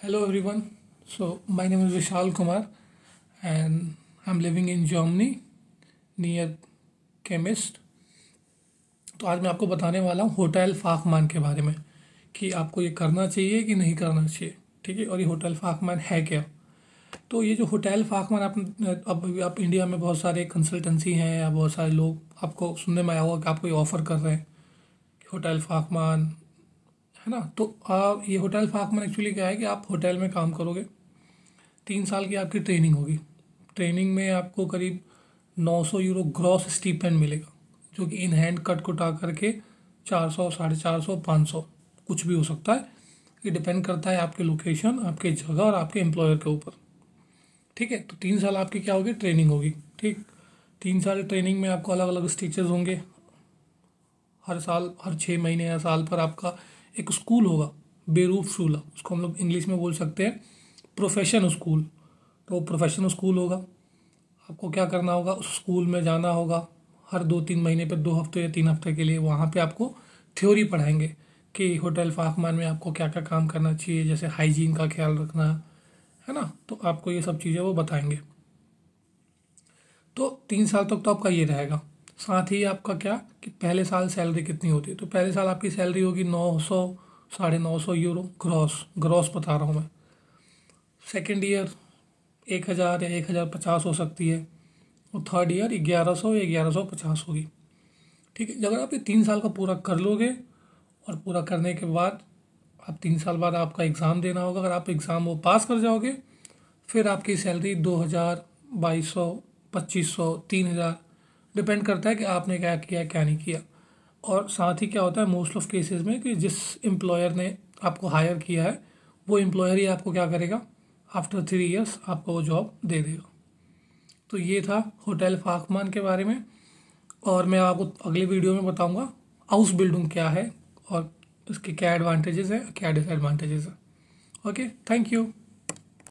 Hello everyone. So my name is Vishal Kumar and I'm living in Germany near chemist. तो आज मैं आपको बताने वाला हूँ होटल फाकमान के बारे में कि आपको ये करना चाहिए कि नहीं करना चाहिए ठीक है और ये होटल फाकमान है क्या तो ये जो होटल फाकमान आप अब आप इंडिया में बहुत सारे कंसल्टेंसी हैं या बहुत सारे लोग आपको सुनने में आया होगा कि आपको ये ऑफ़र कर रहे हैं होटल फाकमान है ना तो आप ये होटल फाकमन एक्चुअली क्या है कि आप होटल में काम करोगे तीन साल की आपकी ट्रेनिंग होगी ट्रेनिंग में आपको करीब 900 यूरो ग्रॉस स्टीपेंड मिलेगा जो कि इन हैंड कट कुटा करके चार सौ साढ़े चार सौ पाँच सौ कुछ भी हो सकता है ये डिपेंड करता है आपके लोकेशन आपके जगह और आपके एम्प्लॉयर के ऊपर ठीक है तो तीन साल आपकी क्या होगी ट्रेनिंग होगी ठीक तीन साल ट्रेनिंग में आपको अलग अलग स्टीचर्स होंगे हर साल हर छः महीने या साल पर आपका एक स्कूल होगा बेरूफ शूला उसको हम लोग इंग्लिश में बोल सकते हैं प्रोफेशन स्कूल तो वो प्रोफेशन स्कूल होगा आपको क्या करना होगा उस स्कूल में जाना होगा हर दो तीन महीने पर दो हफ्ते या तीन हफ्ते के लिए वहाँ पर आपको थ्योरी पढ़ाएंगे कि होटल फाकमान में आपको क्या क्या काम करना चाहिए जैसे हाइजीन का ख्याल रखना है ना तो आपको ये सब चीज़ें वो बताएंगे तो तीन साल तक तो आपका ये रहेगा साथ ही आपका क्या कि पहले साल सैलरी कितनी होती है तो पहले साल आपकी सैलरी होगी नौ सौ साढ़े नौ सौ यूरो ग्रॉस ग्रॉस बता रहा हूँ मैं सेकेंड ईयर एक हज़ार या एक हज़ार पचास हो सकती है और थर्ड ईयर ग्यारह सौ या ग्यारह सौ पचास होगी ठीक है अगर आप ये तीन साल का पूरा कर लोगे और पूरा करने के बाद आप तीन साल बाद आपका एग्ज़ाम देना होगा अगर आप एग्ज़ाम वो पास कर जाओगे फिर आपकी सैलरी दो हज़ार बाईस सौ पच्चीस सौ तीन हज़ार डिपेंड करता है कि आपने क्या किया क्या नहीं किया और साथ ही क्या होता है मोस्ट ऑफ केसेस में कि जिस एम्प्लॉयर ने आपको हायर किया है वो एम्प्लॉयर ही आपको क्या करेगा आफ्टर थ्री इयर्स आपको वो जॉब दे देगा तो ये था होटल फाकमान के बारे में और मैं आपको अगले वीडियो में बताऊंगा हाउस बिल्डिंग क्या है और इसके क्या एडवांटेजेस हैं क्या डिसएडवांटेजेस हैं ओके थैंक यू